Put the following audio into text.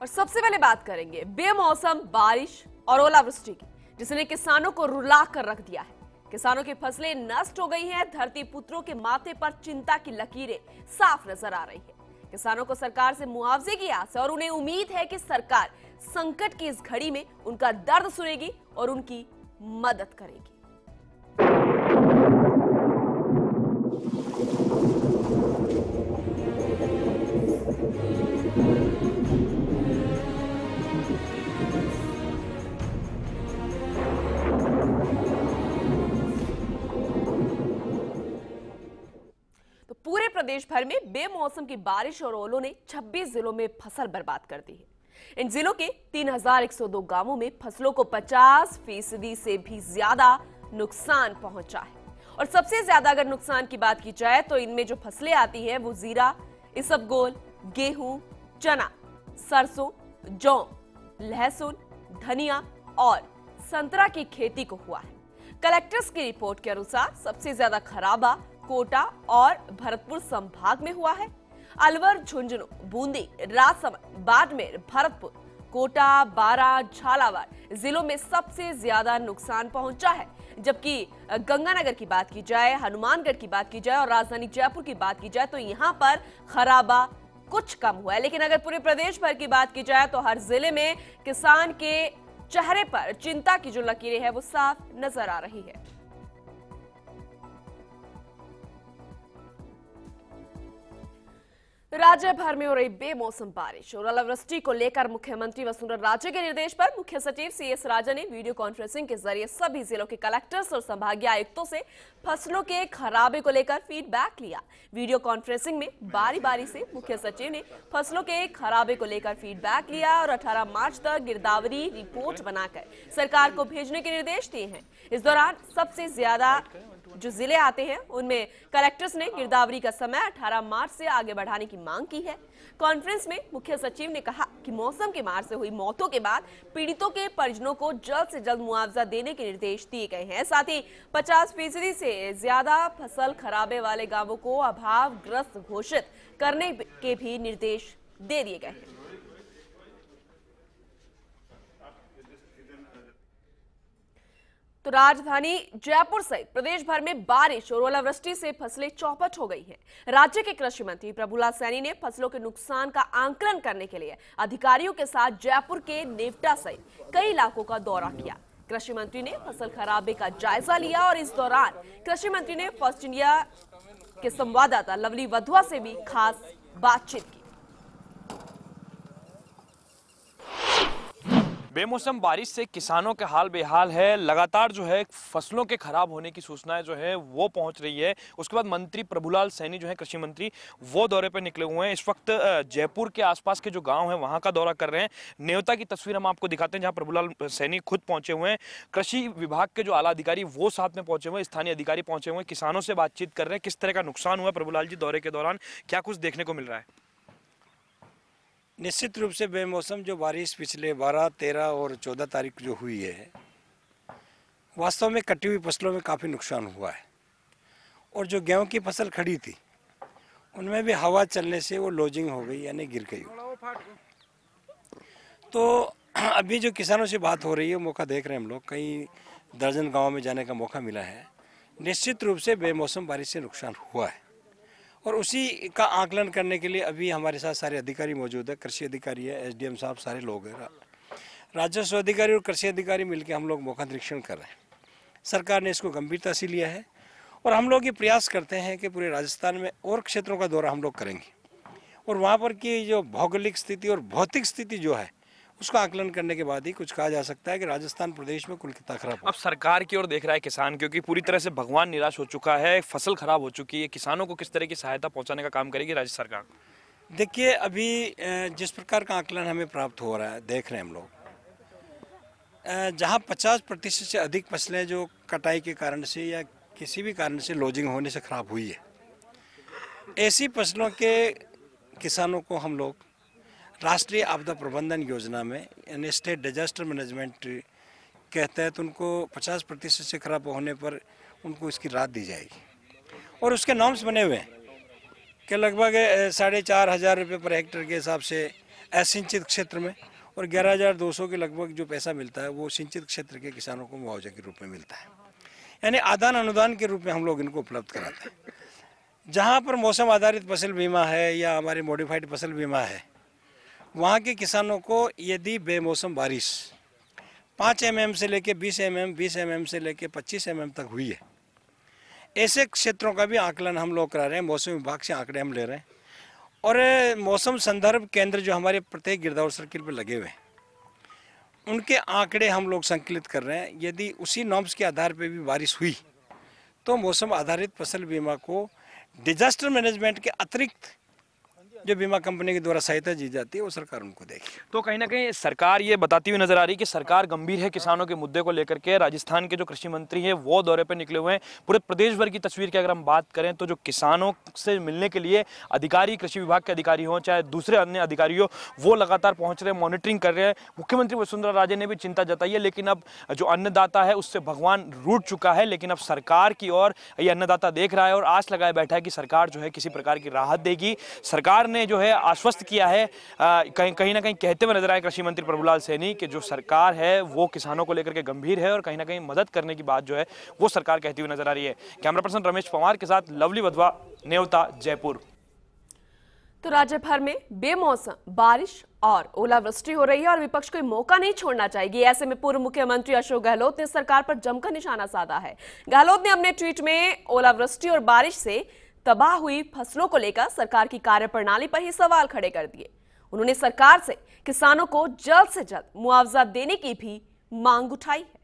और सबसे पहले बात करेंगे बेमौसम बारिश और ओलावृष्टि की जिसने किसानों को रुला कर रख दिया है किसानों की फसलें नष्ट हो गई हैं धरती पुत्रों के माथे पर चिंता की लकीरें साफ नजर आ रही है किसानों को सरकार से मुआवजे की आस है और उन्हें उम्मीद है कि सरकार संकट की इस घड़ी में उनका दर्द सुनेगी और उनकी मदद करेगी पूरे प्रदेश भर में बेमौसम की बारिश और ओलों ने 26 जिलों में फसल बर्बाद कर दी है इन जिलों के 3,102 गांवों में फसलों को 50 फीसदी से भी ज्यादा नुकसान पहुंचा है और सबसे ज्यादा अगर नुकसान की बात की जाए तो इनमें जो फसलें आती हैं वो जीरा इसबगोल गेहूं चना सरसों जौ लहसुन धनिया और संतरा की खेती को हुआ है कलेक्टर्स की रिपोर्ट के अनुसार सबसे ज्यादा खराबा कोटा और भरतपुर संभाग में हुआ है अलवर झुंझुनू बूंदी राजसमंद बाड़मेर भरतपुर कोटा बारा झालावाड़ जिलों में सबसे ज्यादा नुकसान पहुंचा है जबकि गंगानगर की बात की जाए हनुमानगढ़ की बात की जाए और राजधानी जयपुर की बात की जाए तो यहाँ पर खराबा कुछ कम हुआ है लेकिन अगर पूरे प्रदेश भर की बात की जाए तो हर जिले में किसान के चेहरे पर चिंता की जो लकीरें हैं वो साफ नजर आ रही है राज्य भर में हो रही बेमौसम बारिश और अलावृष्टि को लेकर मुख्यमंत्री वसुंधरा राजे के निर्देश पर मुख्य सचिव सी एस राजा ने वीडियो कॉन्फ्रेंसिंग के जरिए सभी जिलों के कलेक्टर्स और संभागीय आयुक्तों से फसलों के खराबे को लेकर फीडबैक लिया वीडियो कॉन्फ्रेंसिंग में बारी बारी से मुख्य सचिव ने फसलों के खराबे को लेकर फीडबैक लिया और अठारह मार्च तक गिरदावरी रिपोर्ट बनाकर सरकार को भेजने के निर्देश दिए हैं इस दौरान सबसे ज्यादा जो जिले आते हैं उनमें कलेक्टर्स ने गिरदावरी का समय 18 मार्च से आगे बढ़ाने की मांग की है कॉन्फ्रेंस में मुख्य सचिव ने कहा कि मौसम के मार से हुई मौतों के बाद पीड़ितों के परिजनों को जल्द से जल्द मुआवजा देने के निर्देश दिए गए हैं साथ ही पचास फीसदी से ज्यादा फसल खराबे वाले गाँवों को अभावग्रस्त घोषित करने के भी निर्देश दे दिए गए हैं तो राजधानी जयपुर सहित प्रदेश भर में बारिश और ओलावृष्टि से फसलें चौपट हो गई हैं। राज्य के कृषि मंत्री प्रभुलाल सैनी ने फसलों के नुकसान का आंकलन करने के लिए अधिकारियों के साथ जयपुर के नेवटा सहित कई इलाकों का दौरा किया कृषि मंत्री ने फसल खराबे का जायजा लिया और इस दौरान कृषि मंत्री ने फर्स्ट इंडिया के संवाददाता लवली वधुआ से भी खास बातचीत की बेमौसम बारिश से किसानों का हाल बेहाल है लगातार जो है फसलों के खराब होने की सूचनाएं जो है वो पहुंच रही है उसके बाद मंत्री प्रभुलाल सैनी जो है कृषि मंत्री वो दौरे पर निकले हुए हैं इस वक्त जयपुर के आसपास के जो गांव है वहां का दौरा कर रहे हैं नेवता की तस्वीर हम आपको दिखाते हैं जहाँ प्रभुलाल सैनी खुद पहुंचे हुए हैं कृषि विभाग के जो आला अधिकारी वो साथ में पहुंचे हुए हैं स्थानीय अधिकारी पहुंचे हुए हैं किसानों से बातचीत कर रहे हैं किस तरह का नुकसान हुआ प्रभुलाल जी दौरे के दौरान क्या कुछ देखने को मिल रहा है निश्चित रूप से बेमौसम जो बारिश पिछले 12, 13 और 14 तारीख जो हुई है वास्तव में कटी हुई फसलों में काफ़ी नुकसान हुआ है और जो गेहूं की फसल खड़ी थी उनमें भी हवा चलने से वो लॉजिंग हो गई यानी गिर गई तो अभी जो किसानों से बात हो रही है मौका देख रहे हैं हम लोग कई दर्जन गाँव में जाने का मौका मिला है निश्चित रूप से बेमौसम बारिश से नुकसान हुआ है और उसी का आकलन करने के लिए अभी हमारे साथ सारे अधिकारी मौजूद है कृषि अधिकारी है एसडीएम साहब सारे लोग हैं राजस्व अधिकारी और कृषि अधिकारी मिलकर हम लोग मौका निरीक्षण कर रहे हैं सरकार ने इसको गंभीरता से लिया है और हम लोग ये प्रयास करते हैं कि पूरे राजस्थान में और क्षेत्रों का दौरा हम लोग करेंगे और वहाँ पर की जो भौगोलिक स्थिति और भौतिक स्थिति जो है उसका आकलन करने के बाद ही कुछ कहा जा सकता है कि राजस्थान प्रदेश में कुल कितना खराब अब सरकार की ओर देख रहा है किसान क्योंकि पूरी तरह से भगवान निराश हो चुका है फसल खराब हो चुकी है किसानों को किस तरह की सहायता पहुंचाने का काम करेगी राज्य सरकार देखिए अभी जिस प्रकार का आकलन हमें प्राप्त हो रहा है देख रहे हैं हम लोग जहाँ पचास प्रतिशत से अधिक फसलें जो कटाई के कारण से या किसी भी कारण से लॉजिंग होने से खराब हुई है ऐसी फसलों के किसानों को हम लोग राष्ट्रीय आपदा प्रबंधन योजना में यानी स्टेट डिजास्टर मैनेजमेंट के तहत उनको 50 प्रतिशत से खराब होने पर उनको इसकी राहत दी जाएगी और उसके नॉर्म्स बने हुए हैं कि लगभग साढ़े चार हज़ार रुपये पर हेक्टर के हिसाब से असिंचित क्षेत्र में और ग्यारह हज़ार दो सौ के लगभग जो पैसा मिलता है वो सिंचित क्षेत्र के किसानों को मुआवजे के रूप में मिलता है यानी आदान अनुदान के रूप में हम लोग इनको उपलब्ध कराते हैं जहाँ पर मौसम आधारित फसल बीमा है या हमारे मॉडिफाइड फसल बीमा है वहाँ के किसानों को यदि बेमौसम बारिश पाँच एम से लेके बीस एम एम बीस एम एम से लेके पच्चीस एम तक हुई है ऐसे क्षेत्रों का भी आकलन हम लोग करा रहे हैं मौसम विभाग से आंकड़े हम ले रहे हैं और मौसम संदर्भ केंद्र जो हमारे प्रत्येक गिरदावर सर्किल पर लगे हुए हैं उनके आंकड़े हम लोग संकलित कर रहे हैं यदि उसी नॉर्म्स के आधार पर भी बारिश हुई तो मौसम आधारित फसल बीमा को डिजास्टर मैनेजमेंट के अतिरिक्त जो बीमा कंपनी के द्वारा सहायता दी जाती है वो सरकार उनको देगी तो कहीं ना कहीं सरकार ये बताती हुई नजर आ रही कि सरकार गंभीर है किसानों के मुद्दे को लेकर के राजस्थान के जो कृषि मंत्री है वो दौरे पर निकले हुए हैं पूरे प्रदेश भर की तस्वीर की अगर हम बात करें तो जो किसानों से मिलने के लिए अधिकारी कृषि विभाग के अधिकारी हों चाहे दूसरे अन्य अधिकारी हो वो लगातार पहुंच रहे हैं मॉनिटरिंग कर रहे हैं मुख्यमंत्री वसुंधरा राजे ने भी चिंता जताई है लेकिन अब जो अन्नदाता है उससे भगवान रूट चुका है लेकिन अब सरकार की ओर ये अन्नदाता देख रहा है और आस लगाए बैठा है कि सरकार जो है किसी प्रकार की राहत देगी सरकार ने ने जो है आश्वस्त किया है कहीं कहीं ना कहीं कहते हुए नजर आए कृषि मंत्री प्रभुलाल सैनी कि जो सरकार है वो किसानों को लेकर के गंभीर है और कहीं ना कहीं मदद करने की बात जो है वो सरकार कहती हुई नजर आ रही है कैमरा पर्सन रमेश पवार के साथ लवली वधवा नेवता जयपुर तो राज्य भर में बेमौसम बारिश और ओलावृष्टि हो रही है और विपक्ष कोई मौका नहीं छोड़ना चाहेगी ऐसे में पूर्व मुख्यमंत्री अशोक गहलोत ने सरकार पर जमकर निशाना साधा है गहलोत ने अपने ट्वीट में ओलावृष्टि और बारिश से तबाह हुई फसलों को लेकर सरकार की कार्यप्रणाली पर ही सवाल खड़े कर दिए उन्होंने सरकार से किसानों को जल्द से जल्द मुआवजा देने की भी मांग उठाई है